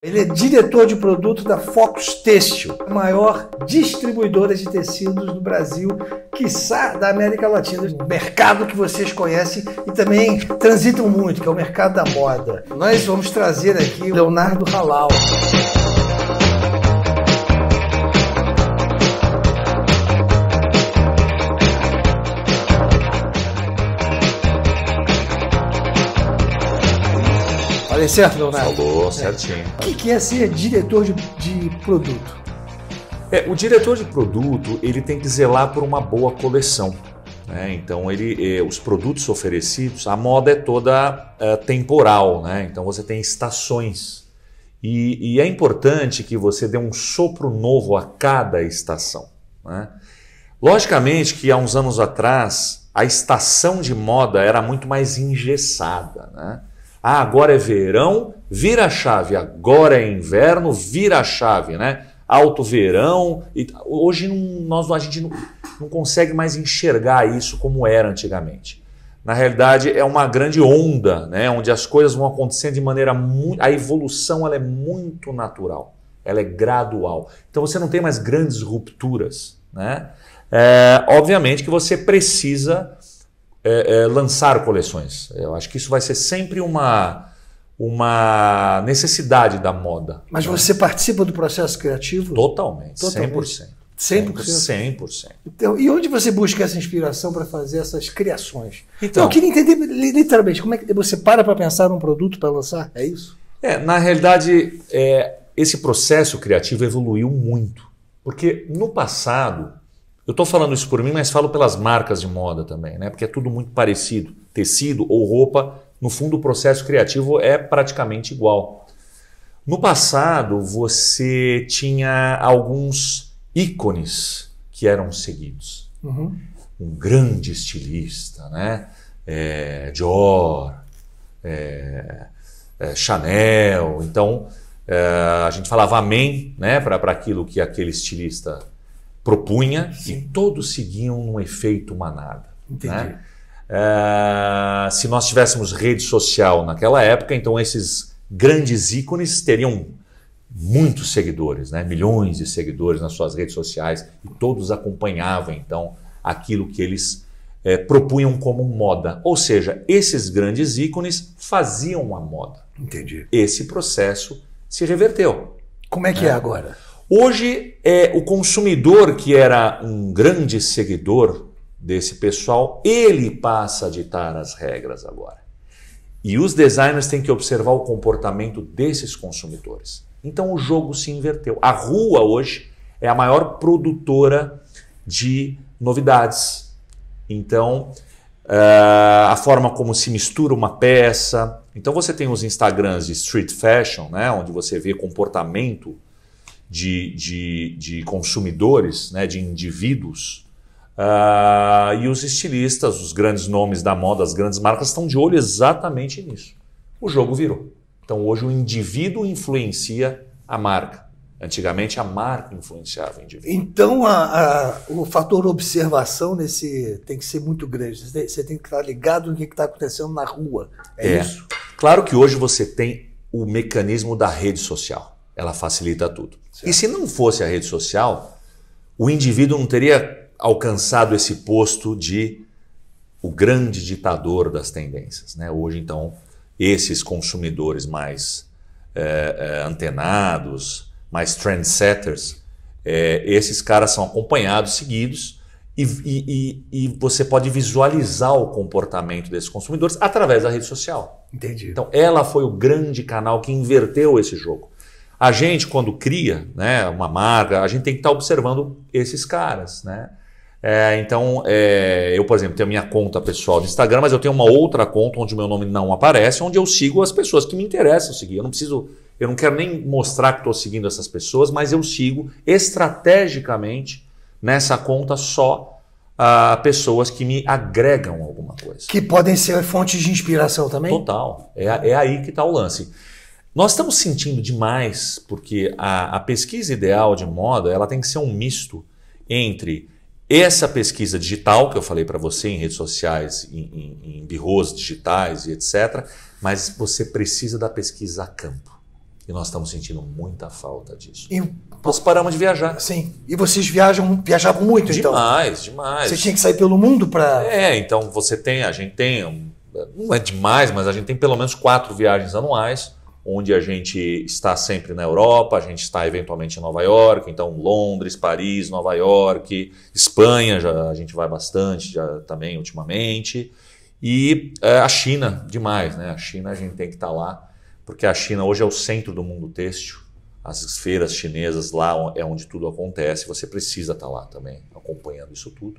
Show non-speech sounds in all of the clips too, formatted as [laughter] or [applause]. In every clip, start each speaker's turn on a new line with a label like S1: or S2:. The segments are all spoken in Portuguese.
S1: Ele é diretor de produto da Focus Têxtil, a maior distribuidora de tecidos do Brasil, quiçá da América Latina. Um mercado que vocês conhecem e também transitam muito, que é o mercado da moda. Nós vamos trazer aqui Leonardo Halal. certo Leonardo? Falou, é. certinho. O que, que é ser diretor de, de produto? É, o diretor de
S2: produto ele tem que zelar por uma boa coleção. Né? Então ele, eh, os produtos oferecidos, a moda é toda é, temporal, né? então você tem estações. E, e, é importante que você dê um sopro novo a cada estação. Né? Logicamente que há uns anos atrás a estação de moda era muito mais engessada. Né? Ah, agora é verão, vira a chave. Agora é inverno, vira a chave, né? Alto verão. E hoje não, nós, a gente não, não consegue mais enxergar isso como era antigamente. Na realidade, é uma grande onda, né? Onde as coisas vão acontecendo de maneira muito. A evolução ela é muito natural, ela é gradual. Então você não tem mais grandes rupturas, né? É, obviamente que você precisa é, é, lançar coleções. Eu acho que isso vai ser sempre uma, uma necessidade da moda. Mas né? você
S1: participa do processo criativo?
S2: Totalmente, Totalmente. 100%. 100%? 100%.
S1: Então, e onde você busca essa inspiração para fazer essas criações? Então, Não, eu queria entender literalmente como é que você para para pensar num produto para lançar? É isso?
S2: É, na realidade, é, esse processo criativo evoluiu muito. Porque no passado, eu estou falando isso por mim, mas falo pelas marcas de moda também, né? Porque é tudo muito parecido. Tecido ou roupa, no fundo, o processo criativo é praticamente igual. No passado, você tinha alguns ícones que eram seguidos. Uhum. Um grande estilista, né? É, Dior, é, é, Chanel. Então, é, a gente falava amém né? para aquilo que aquele estilista propunha Sim. e todos seguiam um efeito manada. Né? Entendi. Né? É, se nós tivéssemos rede social naquela época, então esses grandes ícones teriam muitos seguidores, né? milhões de seguidores nas suas redes sociais e todos acompanhavam então aquilo que eles é, propunham como moda. Ou seja, esses grandes ícones faziam a moda. Entendi. Esse processo
S1: se reverteu. Como é que né? é agora?
S2: Hoje, é, o consumidor, que era um grande seguidor desse pessoal, ele passa a ditar as regras agora. E os designers têm que observar o comportamento desses consumidores. Então o jogo se inverteu. A rua hoje é a maior produtora de novidades. Então, uh, a forma como se mistura uma peça. Então, você tem os Instagrams de street fashion, né, onde você vê comportamento de, de, de consumidores, né, de indivíduos. Uh, e os estilistas, os grandes nomes da moda, as grandes marcas estão de olho exatamente nisso. O jogo virou. Então hoje o indivíduo influencia a marca. Antigamente a marca influenciava o indivíduo.
S1: Então a, a, o fator observação nesse tem que ser muito grande. Você tem, que estar ligado no que está acontecendo na rua. É, é isso.
S2: Claro que hoje você tem o mecanismo da rede social ela facilita tudo. Certo. E se não fosse a rede social, o indivíduo não teria alcançado esse posto de o grande ditador das tendências. Né? Hoje, então, esses consumidores mais é, é, antenados, mais trendsetters, é, esses caras são acompanhados, seguidos, e, e, e, você pode visualizar o comportamento desses consumidores através da rede social. Entendi. Então, ela foi o grande canal que inverteu esse jogo. A gente, quando cria né, uma marca, a gente tem que estar tá observando esses caras, né? É, então, é, eu, por exemplo, tenho a minha conta pessoal do Instagram, mas eu tenho uma outra conta onde o meu nome não aparece, onde eu sigo as pessoas que me interessam seguir. Eu não preciso, eu não quero nem mostrar que estou seguindo essas pessoas, mas eu sigo estrategicamente nessa conta só a ah, pessoas que me agregam alguma coisa. Que podem ser fontes de inspiração também? Total. É, é aí que está o lance. Nós estamos sentindo demais porque a, a pesquisa ideal de moda ela tem que ser um misto entre essa pesquisa digital que eu falei para você em redes sociais, em, em, em birros digitais e etc. Mas você precisa da pesquisa a campo. E nós estamos sentindo muita falta disso. E,
S1: nós paramos de viajar. Sim. E vocês viajam, viajavam muito, demais, então? Demais, demais. Você tinha que sair pelo mundo para.
S2: É, então você tem, a gente tem, não é demais, mas a gente tem pelo menos quatro viagens anuais onde a gente está sempre na Europa, a gente está eventualmente em Nova York, então Londres, Paris, Nova York, Espanha, já, a gente vai bastante já, também ultimamente. E é, a China, demais, né? A China a gente tem que estar tá lá, porque a China hoje é o centro do mundo têxtil. As feiras chinesas lá é onde tudo acontece, você precisa estar tá lá também, acompanhando isso tudo.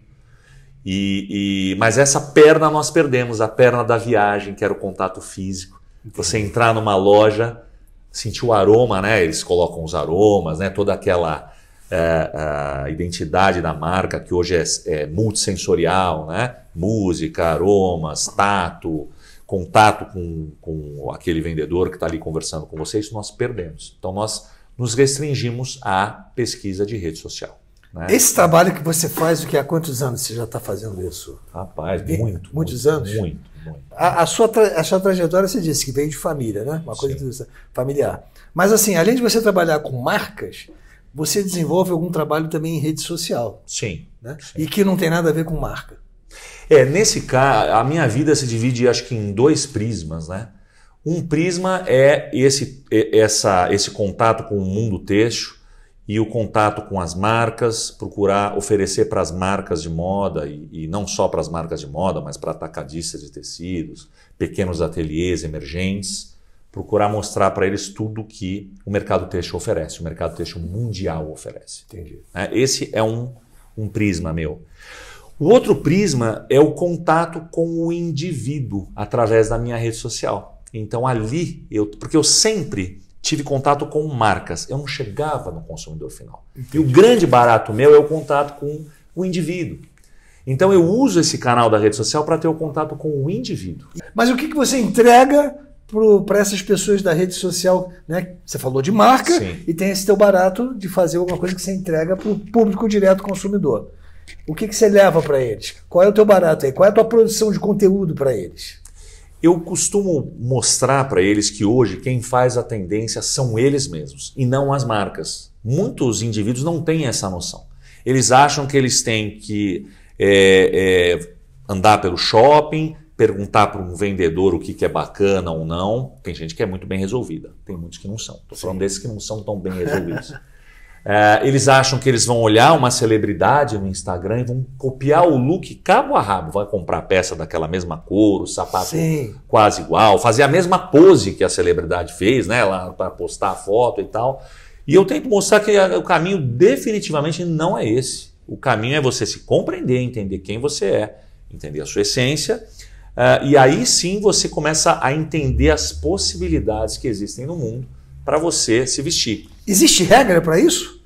S2: E, e, mas essa perna nós perdemos, a perna da viagem, que era o contato físico. Você entrar numa loja, sentir o aroma, né? Eles colocam os aromas, né? Toda aquela é, identidade da marca que hoje é, é multissensorial, né? Música, aromas, tato, contato com, com aquele vendedor que está ali conversando com você, isso nós perdemos. Então nós nos restringimos à pesquisa de rede social. Né? Esse
S1: trabalho que você faz, o que há quantos anos você já está fazendo isso? Rapaz, muito. Muitos muito, anos? Muito. A, a, sua a sua trajetória, você disse que veio de família, né? Uma coisa Sim. familiar. Mas, assim, além de você trabalhar com marcas, você desenvolve algum trabalho também em rede social. Sim. Né? Sim. E que não tem nada a ver com marca.
S2: É, nesse caso, a minha vida se divide, acho que, em dois prismas, né? Um prisma é esse, é, essa, esse contato com o mundo texto, e o contato com as marcas, procurar oferecer para as marcas de moda, e, e não só para as marcas de moda, mas para atacadistas de tecidos, pequenos ateliês emergentes, procurar mostrar para eles tudo que o mercado têxtil oferece, o mercado têxtil mundial oferece. Entendi. É, esse é um, um prisma meu. O outro prisma é o contato com o indivíduo através da minha rede social. Então ali, eu, porque eu sempre tive contato com marcas. Eu não chegava no consumidor final. Entendi. E o grande barato meu é o contato com o indivíduo. Então eu uso esse canal da rede social para ter o contato com o
S1: indivíduo. Mas o que, que você entrega para essas pessoas da rede social, né? Você falou de marca Sim. e tem esse teu barato de fazer alguma coisa que você entrega para o público direto consumidor. O que, que você leva para eles? Qual é o teu barato aí? Qual é a tua produção de conteúdo para eles?
S2: Eu costumo mostrar para eles que hoje quem faz a tendência são eles mesmos e não as marcas. Muitos indivíduos não têm essa noção. Eles acham que eles têm que é, é, andar pelo shopping, perguntar para um vendedor o que, que, é bacana ou não. Tem gente que é muito bem resolvida, tem muitos que não são. Estou falando desses que não são tão bem resolvidos. [laughs] É, eles acham que eles vão olhar uma celebridade no Instagram e vão copiar o look cabo a rabo. Vai comprar peça daquela mesma cor, o sapato Sim. quase igual, fazer a mesma pose que a celebridade fez, né? Lá para postar a foto e tal. E eu tento mostrar que o caminho definitivamente não é esse. O caminho é você se compreender, entender quem você é, entender a sua essência. Uh, e aí sim você começa a entender as possibilidades que existem no mundo para você se vestir.
S1: Existe regra para isso?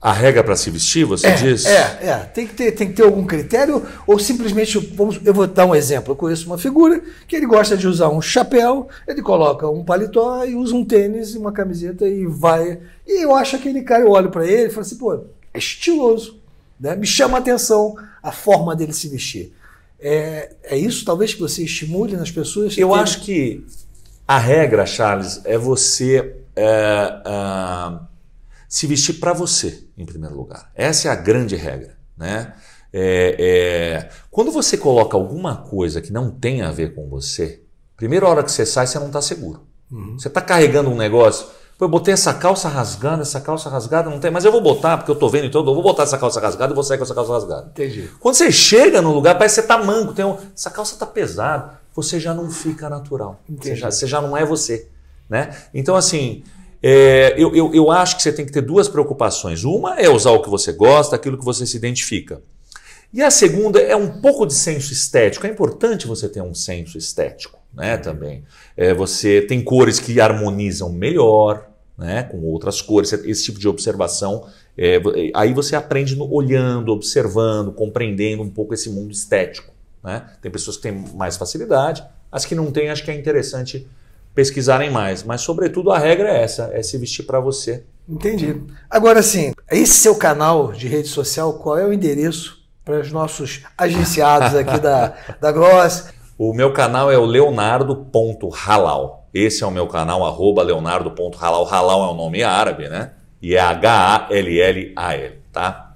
S2: A regra para se vestir, você é, diz? É,
S1: é. Tem que, ter, tem que ter algum critério ou simplesmente, vamos, eu vou dar um exemplo. Eu conheço uma figura que ele gosta de usar um chapéu, ele coloca um paletó e usa um tênis e uma camiseta e vai. E eu acho aquele cara, eu olho para ele e falo assim, pô, é estiloso. Né? Me chama a atenção a forma dele se vestir. É, é isso, talvez, que você estimule nas pessoas? Eu acho que
S2: a regra, Charles, é você é, é, se vestir para você, em primeiro lugar. Essa é a grande regra. Né? É, é, quando você coloca alguma coisa que não tem a ver com você, primeira hora que você sai, você não está seguro. Uhum. Você está carregando um negócio. Pô, eu botei essa calça rasgada, essa calça rasgada não tem, mas eu vou botar, porque eu tô vendo, então eu vou botar essa calça rasgada e vou sair com essa calça rasgada. Entendi. Quando você chega no lugar, parece que você tá manco, tem um, essa calça tá pesada, você já não fica natural. Você já, você já não é você. Né? Então, assim, é, eu, eu, eu acho que você tem que ter duas preocupações. Uma é usar o que você gosta, aquilo que você se identifica. E a segunda é um pouco de senso estético. É importante você ter um senso estético, né? Uhum. Também. É, você tem cores que harmonizam melhor, né? Com outras cores. Esse tipo de observação, é, é, aí você aprende no, olhando, observando, compreendendo um pouco esse mundo estético, né? Tem pessoas que têm mais facilidade, as que não têm, acho que é interessante pesquisarem mais. Mas, sobretudo, a regra é essa: é se vestir para você.
S1: Entendi. Agora, sim, esse seu canal de rede social, qual é o endereço para os nossos agenciados aqui da, [laughs] da Gross?
S2: O meu canal é o leonardo.halal. Esse é o meu canal, arroba leonardo.halal. Halal é o um nome árabe, né? E é H-A-L-L-A-L, tá?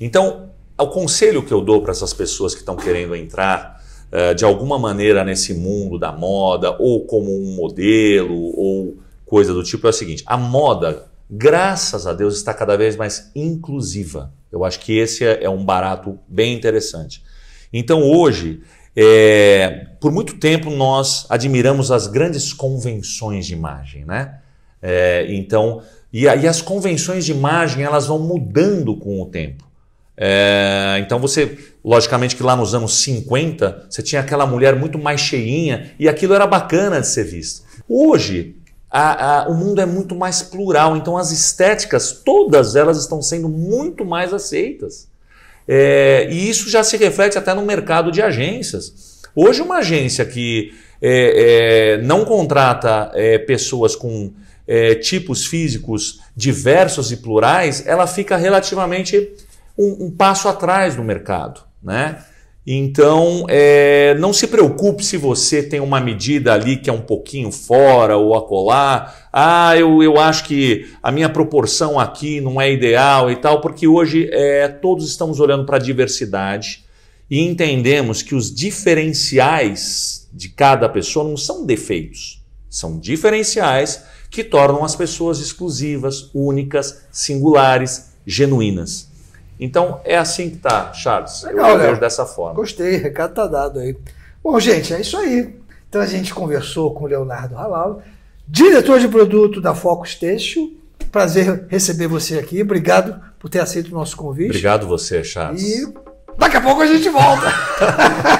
S2: Então, o conselho que eu dou para essas pessoas que estão querendo entrar eh, de alguma maneira nesse mundo da moda, ou como um modelo, ou coisa do tipo, é o seguinte: a moda, graças a Deus, está cada vez mais inclusiva. Eu acho que esse é, é um barato bem interessante. Então hoje, é, por muito tempo nós admiramos as grandes convenções de imagem, né? É, então, e, e as convenções de imagem elas vão mudando com o tempo. É, então você, logicamente que lá nos anos 50, você tinha aquela mulher muito mais cheinha e aquilo era bacana de ser visto. Hoje, a, a, o mundo é muito mais plural, então as estéticas, todas elas estão sendo muito mais aceitas. É, e isso já se reflete até no mercado de agências. Hoje, uma agência que é, é não contrata é, pessoas com é, tipos físicos diversos e plurais, ela fica relativamente um, um passo atrás no mercado, né? Então, é, não se preocupe se você tem uma medida ali que é um pouquinho fora ou acolá. Ah, eu, eu acho que a minha proporção aqui não é ideal e tal, porque hoje é, todos estamos olhando para a diversidade e entendemos que os diferenciais de cada pessoa não são defeitos, são diferenciais que tornam as pessoas exclusivas, únicas, singulares, genuínas. Então é assim que tá, Charles. Legal, eu vejo dessa forma.
S1: Gostei, recado está dado aí. Bom, gente, é isso aí. Então a gente conversou com o Leonardo Halal, diretor de produto da Focus Têxtil. Prazer receber você aqui. Obrigado por ter aceito o nosso convite. Obrigado
S2: você, Charles. E
S1: daqui a pouco a gente volta. [laughs]